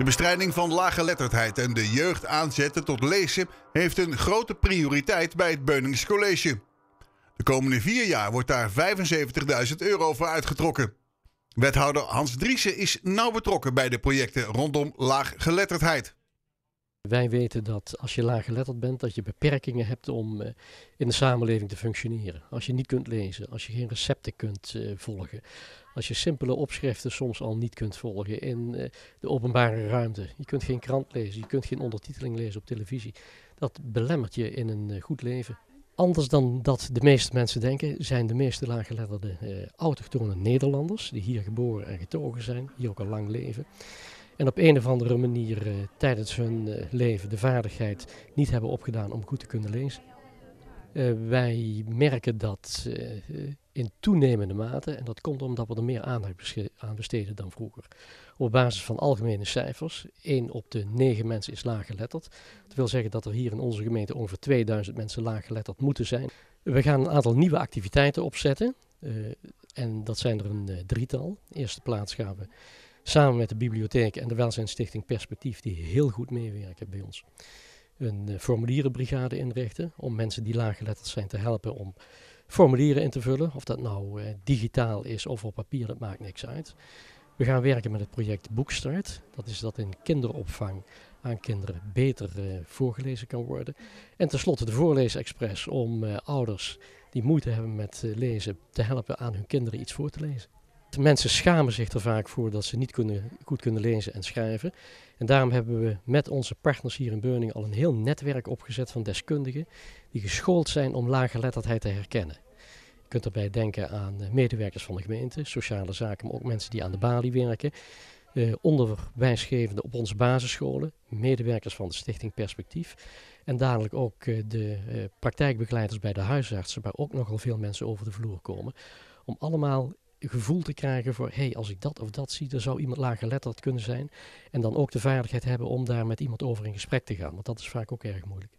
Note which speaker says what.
Speaker 1: De bestrijding van laaggeletterdheid en de jeugd aanzetten tot lezen heeft een grote prioriteit bij het Beuningscollege. De komende vier jaar wordt daar 75.000 euro voor uitgetrokken. Wethouder Hans Driessen is nauw betrokken bij de projecten rondom laaggeletterdheid.
Speaker 2: Wij weten dat als je laaggeletterd bent, dat je beperkingen hebt om eh, in de samenleving te functioneren. Als je niet kunt lezen, als je geen recepten kunt eh, volgen, als je simpele opschriften soms al niet kunt volgen in eh, de openbare ruimte. Je kunt geen krant lezen, je kunt geen ondertiteling lezen op televisie. Dat belemmert je in een goed leven. Anders dan dat de meeste mensen denken, zijn de meeste laaggeletterde eh, autochtone Nederlanders, die hier geboren en getogen zijn, hier ook al lang leven en op een of andere manier eh, tijdens hun eh, leven de vaardigheid niet hebben opgedaan om goed te kunnen lezen. Eh, wij merken dat in toenemende mate en dat komt omdat we er meer aandacht aan besteden dan vroeger. Op basis van algemene cijfers, 1 op de 9 mensen is laaggeletterd. Dat wil zeggen dat er hier in onze gemeente ongeveer 2000 mensen laaggeletterd moeten zijn. We gaan een aantal nieuwe activiteiten opzetten. en dat zijn er een drietal. In eerste plaats gaan we Samen met de bibliotheek en de Welzijnstichting Perspectief, die heel goed meewerken bij ons. Een eh, formulierenbrigade inrichten om mensen die laaggeletterd zijn te helpen om formulieren in te vullen. Of dat nou eh, digitaal is of op papier, dat maakt niks uit. We gaan werken met het project Boekstart. Dat is dat in kinderopvang aan kinderen beter eh, voorgelezen kan worden. En tenslotte de Voorleesexpress om ouders die moeite hebben met lezen te helpen aan hun kinderen iets voor te lezen mensen schamen zich er vaak voor dat ze niet kunnen, goed kunnen lezen en schrijven. En daarom hebben we met onze partners hier in Beuningen al een heel netwerk opgezet van deskundigen die geschoold zijn om laaggeletterdheid te herkennen. Je kunt daarbij denken aan eh, medewerkers van de gemeente, sociale zaken, maar ook mensen die aan de balie werken. Eh, op onze basisscholen, medewerkers van de Stichting Perspectief. En dadelijk ook eh, de eh, praktijkbegeleiders bij de huisartsen, waar ook nogal veel mensen over de vloer komen. Om allemaal gevoel te krijgen voor, hey, als ik dat of dat zie, dan zou iemand laaggeletterd kunnen zijn. En dan ook de vaardigheid hebben om daar met iemand over in gesprek te gaan, want dat is vaak ook erg moeilijk.